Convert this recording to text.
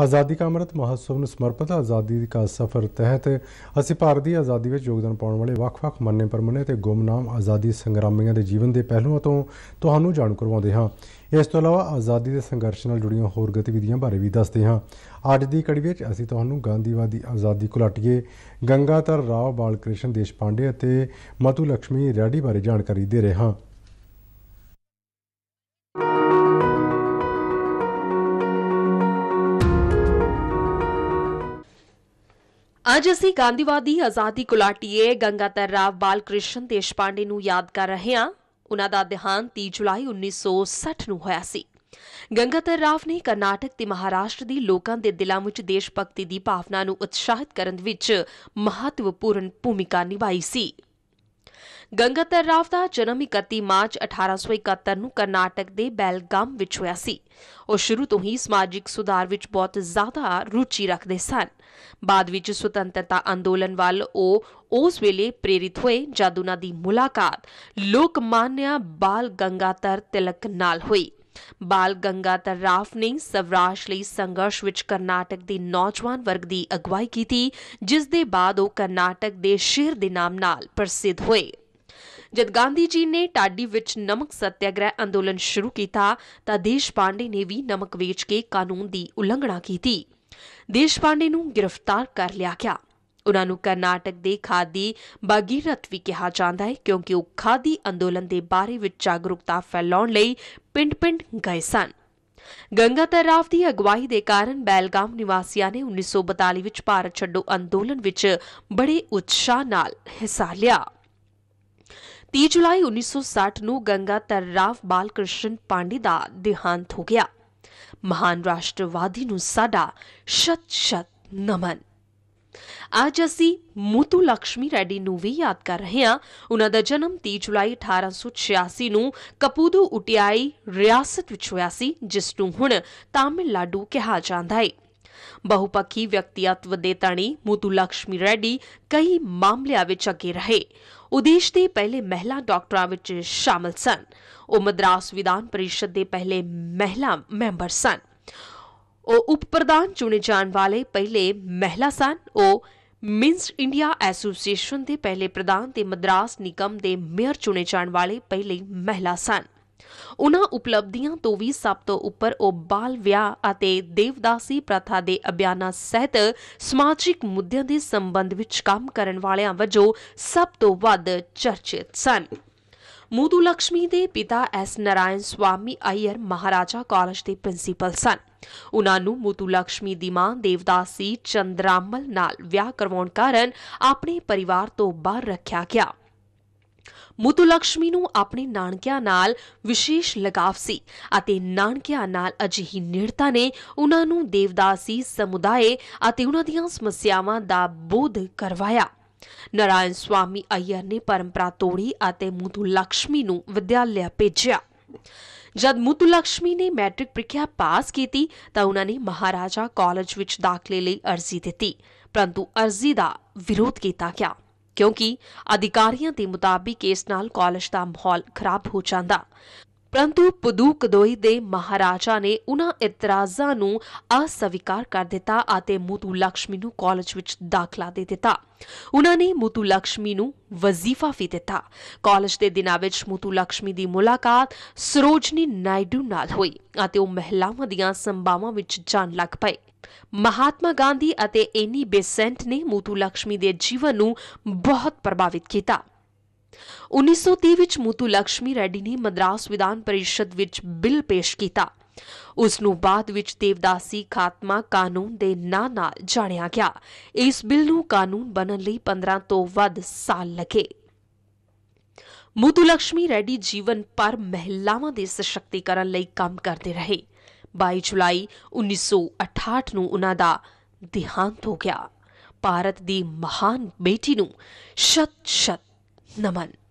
ਆਜ਼ਾਦੀ ਕਾ ਅਮਰਤ ਮਹੋਤਸਵ ਨੂੰ ਸਮਰਪਿਤ ਆਜ਼ਾਦੀ ਦਾ ਸਫ਼ਰ ਤਹਿਤ ਅਸੀਂ ਭਾਰਤ ਦੀ ਆਜ਼ਾਦੀ ਵਿੱਚ ਯੋਗਦਾਨ ਪਾਉਣ ਵਾਲੇ ਵੱਖ-ਵੱਖ ਮੰਨੇ ਪਰਮੰਨੇ ਤੇ ਗੁੰਮਨਾਮ ਆਜ਼ਾਦੀ ਸੰਗਰਾਮੀਆਂ ਦੇ ਜੀਵਨ ਦੇ ਪਹਿਲੂਆਂ ਤੋਂ ਤੁਹਾਨੂੰ ਜਾਣੂ ਕਰਵਾਉਂਦੇ ਹਾਂ ਇਸ ਤੋਂ ਇਲਾਵਾ ਆਜ਼ਾਦੀ ਦੇ ਸੰਘਰਸ਼ ਨਾਲ ਜੁੜੀਆਂ ਹੋਰ ਗਤੀਵਿਧੀਆਂ ਬਾਰੇ ਵੀ ਦੱਸਦੇ ਹਾਂ ਅੱਜ ਦੀ ਕੜੀ ਵਿੱਚ ਅਸੀਂ ਤੁਹਾਨੂੰ ਗਾਂਧੀਵਾਦੀ ਆਜ਼ਾਦੀ ਘੁਲਾਟੀਏ ਗੰਗਾਧਰ ਰਾਓ ਬਾਲਕ੍ਰਿਸ਼ਨ ਦੇਸ਼ਪਾਂਡੇ ਅਤੇ ਮਤੂ ਲక్ష్ਮੀ ਰੈਡੀ ਬਾਰੇ ਜਾਣਕਾਰੀ ਦੇ ਰਹੇ ਹਾਂ ਅੱਜ ਅਸੀਂ ਗਾਂਧੀਵਾਦੀ ਆਜ਼ਾਦੀ ਕੁਲਾਟੀਏ ਗੰਗਾਤਰ ਰਾਵ ਬਾਲਕ੍ਰਿਸ਼ਨ ਦੇਸ਼ਪਾਂਡੇ ਨੂੰ ਯਾਦ ਕਰ ਰਹੇ ਹਾਂ ਉਹਨਾਂ ਦਾ ਦੇਹਾਂਤ 30 ਜੁਲਾਈ 1960 ਨੂੰ ਹੋਇਆ ਸੀ ਗੰਗਾਤਰ ਰਾਵ ਨੇ ਕਰਨਾਟਕ ਤੇ ਮਹਾਰਾਸ਼ਟਰ ਦੇ ਲੋਕਾਂ ਦੇ ਦਿਲਾਂ ਵਿੱਚ ਦੇਸ਼ ਭਗਤੀ ਦੀ ਭਾਵਨਾ ਨੂੰ ਉਤਸ਼ਾਹਿਤ ਕਰਨ ਵਿੱਚ ਮਹੱਤਵਪੂਰਨ ਭੂਮਿਕਾ ਨਿਭਾਈ ਸੀ ਗੰਗਾਧਰ ਰਾਵ ਦਾ ਜਨਮ 31 ਮਾਰਚ 1871 ਨੂੰ ਕਰਨਾਟਕ ਦੇ ਬੈਲਗਾਮ ਵਿੱਚ ਹੋਇਆ ਸੀ ਉਹ ਸ਼ੁਰੂ ਤੋਂ ਹੀ ਸਮਾਜਿਕ ਸੁਧਾਰ ਵਿੱਚ ਬਹੁਤ ਜ਼ਿਆਦਾ ਰੁਚੀ ਰੱਖਦੇ ਸਨ ਬਾਅਦ ਵਿੱਚ ਸੁਤੰਤਰਤਾ ਅੰਦੋਲਨ ਵੱਲ ਉਹ ਉਸ ਵੇਲੇ ਪ੍ਰੇਰਿਤ ਹੋਏ ਜਦ ਉਹਨਾਂ ਦੀ ਮੁਲਾਕਾਤ ਲੋਕਮਾਨਿਆ ਬਾਲ ਗੰਗਾਧਰ ਤਿਲਕ ਨਾਲ ਹੋਈ ਬਾਲ ਗੰਗਾਧਰ ਰਾਫ ਨੇ ਸਵਰਾਸ਼ ਲਈ ਸੰਘਰਸ਼ ਵਿੱਚ ਕਰਨਾਟਕ ਦੇ ਨੌਜਵਾਨ ਵਰਗ ਦੀ ਅਗਵਾਈ ਕੀਤੀ ਜਿਸ ਦੇ ਬਾਅਦ ਉਹ ਕਰਨਾਟਕ ਦੇ ਸ਼ੇਰ ਦੇ ਨਾਮ ਨਾਲ ਪ੍ਰਸਿੱਧ ਹੋਏ ਜਦ ਗਾਂਧੀ ਜੀ ਨੇ ਟਾਡੀ ਵਿੱਚ ਨਮਕ ਸਤਿਆਗ੍ਰਹਿ ਅੰਦੋਲਨ ਸ਼ੁਰੂ ਕੀਤਾ ਤਾਂ ਦੇਸ਼ ਪਾਂਡੇ ਨੇ ਵੀ ਨਮਕ ਵੇਚ ਕੇ ਕਾਨੂੰਨ ਦੀ ਉਲੰਘਣਾ ਕੀਤੀ ਦੇਸ਼ ਪਾਂਡੇ ਨੂੰ ਗ੍ਰਿਫਤਾਰ ਕਰ ਲਿਆ ਗਿਆ ਉਹਨਾਂ ਨੂੰ ਕਰਨਾਟਕ ਦੇ ਖਾਦੀ ਬਾਗੀ ਵੀ ਕਿਹਾ ਜਾਂਦਾ ਹੈ ਕਿਉਂਕਿ ਉਹ ਖਾਦੀ ਅੰਦੋਲਨ ਦੇ ਬਾਰੇ ਵਿੱਚ ਜਾਗਰੂਕਤਾ ਫੈਲਾਉਣ ਲਈ ਪਿੰਡ-ਪਿੰਡ ਗਏ ਸਨ ਗੰਗਾਧਰ ਰਾਵ ਦੀ ਅਗਵਾਈ ਦੇ ਕਾਰਨ ਬੈਲਗਾਮ ਨਿਵਾਸੀਆਂ ਨੇ 1942 ਵਿੱਚ ਭਾਰਤ ਛੱਡੋ ਅੰਦੋਲਨ ਵਿੱਚ ਬੜੇ ਉਤਸ਼ਾਹ ਨਾਲ ਹਿੱਸਾ ਲਿਆ 30 ਜੁਲਾਈ 1960 ਨੂੰ ਗੰਗਾਧਰ ਰਾਵ ਬਾਲਕ੍ਰਿਸ਼ਨ ਪਾਂਡੇ ਦਾ ਦੇਹਾਂਤ ਹੋ ਗਿਆ ਮਹਾਨ ਰਾਸ਼ਟਰਵਾਦੀ ਨੂੰ ਸਾਡਾ ਸ਼ਤ ਸ਼ਤ ਨਮਨ ਅੱਜ ਅਸੀਂ ਮੂਤੂ ਲక్ష్ਮੀ ਰੈਡੀ ਨੂੰ ਵੀ ਯਾਦ ਕਰ ਰਹੇ ਹਾਂ ਉਹਨਾਂ ਦਾ ਜਨਮ 30 ਜੁਲਾਈ 1886 ਨੂੰ ਕਪੂਦੂ ਉਟਿਆਈ ਰਿਆਸਤ ਵਿੱਚ ਹੋਇਆ ਸੀ ਜਿਸ ਨੂੰ ਹੁਣ ਤਾਮਿਲਨਾਡੂ ਕਿਹਾ ਜਾਂਦਾ ਹੈ ਬਹੁਪੱਖੀ ਵਿਅਕਤੀਤਵ ਦੇ ਤਣੀ ਮੂਤੂ ਲక్ష్ਮੀ ਰੈਡੀ ਕਈ ਮਾਮਲਿਆਂ ਵਿੱਚ ਅੱਗੇ ਰਹੇ ਉਦੇਸ਼ ਦੇ ਪਹਿਲੇ ਮਹਿਲਾ ਡਾਕਟਰਾਂ ਵਿੱਚ ਸ਼ਾਮਲ ਸਨ ਉਹ ਮਦਰਾਸ ਵਿਧਾਨ ਪਰਿਸ਼ਦ ਦੇ ਪਹਿਲੇ ਮਹਿਲਾ ਮੈਂਬਰ ਸਨ ਉਹ ਉਪ ਪ੍ਰਧਾਨ ਚੁਣੇ ਜਾਣ ਵਾਲੇ ਪਹਿਲੇ ਮਹਿਲਾ ਸਨ ਉਹ ਮਿੰਸ ਇੰਡੀਆ ਐਸੋਸੀਏਸ਼ਨ ਦੇ ਪਹਿਲੇ ਪ੍ਰਧਾਨ ਤੇ ਮਦਰਾਸ ਨਿਗਮ ਦੇ ਮੇਅਰ ਚੁਣੇ ਜਾਣ ਵਾਲੇ ਪਹਿਲੇ ਮਹਿਲਾ ਸਨ ਉਹਨਾਂ ਉਪਲਬਧੀਆਂ ਤੋਂ ਵੀ ਸਭ ਤੋਂ ਉੱਪਰ ਉਹ ਬਾਲ ਵਿਆਹ ਅਤੇ ਦੇਵਦਾਸੀ ਪ੍ਰਥਾ ਦੇ ਅਭਿਆਨਾਂ ਸਹਿਤ ਸਮਾਜਿਕ ਮੁੱਦਿਆਂ ਦੇ ਸੰਬੰਧ ਵਿੱਚ ਕੰਮ ਕਰਨ ਵਾਲਿਆਂ ਵਜੋਂ ਸਭ ਤੋਂ ਵੱਧ ਚਰਚਿਤ ਸਨ ਮੂਦੂ ਲక్ష్ਮੀ ਦੇ ਪਿਤਾ ਐਸ ਨਰਾਇਣ ਸਵਾਮੀ ਅਈਰ ਮਹਾਰਾਜਾ ਕਾਲਜ ਦੇ ਪ੍ਰਿੰਸੀਪਲ ਸਨ ਉਹਨਾਂ ਨੂੰ ਮੂਦੂ ਲక్ష్ਮੀ ਦੀ ਮਾਂ ਦੇਵਦਾਸੀ ਚੰਦਰਾਮਲ ਨਾਲ ਵਿਆਹ ਕਰਵਾਉਣ ਕਾਰਨ ਆਪਣੇ ਪਰਿਵਾਰ ਤੋਂ ਬਾਹਰ ਰੱਖਿਆ ਗਿਆ ਮੂਦੂ ਲక్ష్ਮੀ ਨੂੰ ਆਪਣੇ ਨਾਨਕਿਆਂ ਨਾਲ ਵਿਸ਼ੇਸ਼ ਲਗਾਵ ਸੀ ਅਤੇ ਨਾਨਕਿਆਂ ਨਾਲ ਅਜਿਹੀ ਨੇੜਤਾ ਨੇ ਉਹਨਾਂ ਨੂੰ ਦੇਵਦਾਸੀ ਸਮੁਦਾਇ ਅਤੇ ਉਹਨਾਂ ਦੀਆਂ ਸਮੱਸਿਆਵਾਂ ਦਾ ਬੋਧ ਕਰਵਾਇਆ ਸਵਾਮੀ ਨੇ ਪਰੰਪਰਾ ਤੋੜੀ ਅਤੇ ਮੂਤੂ ਲక్ష్ਮੀ ਨੂੰ ਵਿਦਿਆਲਿਆ ਭੇਜਿਆ ਜਦ ਮੂਤੂ ਲక్ష్ਮੀ ਨੇ ਮੈਟ੍ਰਿਕ ਪ੍ਰੀਖਿਆ ਪਾਸ ਕੀਤੀ ਤਾਂ ਉਹਨਾਂ ਨੇ ਮਹਾਰਾਜਾ ਕਾਲਜ ਵਿੱਚ ਦਾਖਲੇ ਲਈ ਅਰਜ਼ੀ ਦਿੱਤੀ ਪਰੰਤੂ ਅਰਜ਼ੀ ਦਾ ਵਿਰੋਧ ਕੀਤਾ ਗਿਆ ਕਿਉਂਕਿ ਅਧਿਕਾਰੀਆਂ ਦੇ ਮੁਤਾਬਿਕ ਇਸ ਨਾਲ ਕਾਲਜ ਦਾ ਮਾਹੌਲ ਖਰਾਬ ਹੋ ਜਾਂਦਾ ਪਰੰਤੂ ਪੁਦੂਕਦੋਈ ਦੇ ਮਹਾਰਾਜਾ ਨੇ ਉਹਨਾਂ ਇਤਰਾਜ਼ਾਂ ਨੂੰ ਅਸਵੀਕਾਰ ਕਰ ਦਿੱਤਾ ਅਤੇ ਮੂਤੂ ਲక్ష్ਮੀ ਨੂੰ ਕਾਲਜ ਵਿੱਚ ਦਾਖਲਾ ਦੇ ਦਿੱਤਾ ਉਹਨਾਂ ਨੇ ਮੂਤੂ ਲక్ష్ਮੀ ਨੂੰ ਵਜ਼ੀਫਾ ਵੀ ਦਿੱਤਾ ਕਾਲਜ ਦੇ ਦਿਨਾਂ ਵਿੱਚ ਮੂਤੂ ਲక్ష్ਮੀ ਦੀ ਮੁਲਾਕਾਤ ਸਰੋਜਨੀ ਨਾਇਡੂ ਨਾਲ ਹੋਈ ਅਤੇ ਉਹ ਮਹਿਲਾਵਾਂ ਦੀਆਂ ਸੰਭਾਵਾਂ ਵਿੱਚ ਜਾਣ ਲੱਗ ਪਏ ਮਹਾਤਮਾ ਗਾਂਧੀ ਅਤੇ ਐਨੀ ਬੇਸੈਂਟ ਨੇ ਮੂਤੂ ਲక్ష్ਮੀ ਦੇ ਜੀਵਨ ਨੂੰ ਬਹੁਤ ਪ੍ਰਭਾਵਿਤ ਕੀਤਾ 1930 ਵਿੱਚ ਮੂਤੂ ਲక్ష్ਮੀ ਰੈਡੀ ਨੇ ਮਦਰਾਸ ਵਿਧਾਨ ਪਰਿਸ਼ਦ ਵਿੱਚ ਬਿੱਲ ਪੇਸ਼ ਕੀਤਾ ਉਸ ਨੂੰ ਬਾਅਦ ਵਿੱਚ ਦੇਵਦਾਸੀ ਖਾਤਮਾ ਕਾਨੂੰਨ ਦੇ ਨਾਂ ਨਾਲ ਜਾਣਿਆ ਗਿਆ ਇਸ ਬਿੱਲ ਨੂੰ ਕਾਨੂੰਨ ਬਣਨ ਲਈ 15 ਤੋਂ ਵੱਧ ਸਾਲ ਲੱਗੇ ਮੂਤੂ ਲక్ష్ਮੀ ਰੈਡੀ ਜੀਵਨ ਪਰ ਮਹਿਲਾਵਾਂ ਦੇ ਸਸ਼ਕਤੀਕਰਨ ਲਈ ਕੰਮ ਕਰਦੇ ਰਹੇ 22 ਜੁਲਾਈ 1968 ਨੂੰ ਉਹਨਾਂ ਦਾ ਦਿਹਾਂਤ ਹੋ ਗਿਆ ਭਾਰਤ ਦੀ ਮਹਾਨ ਬੇਟੀ ਨੂੰ ਸ਼ਤ ਸ਼ਤ naman.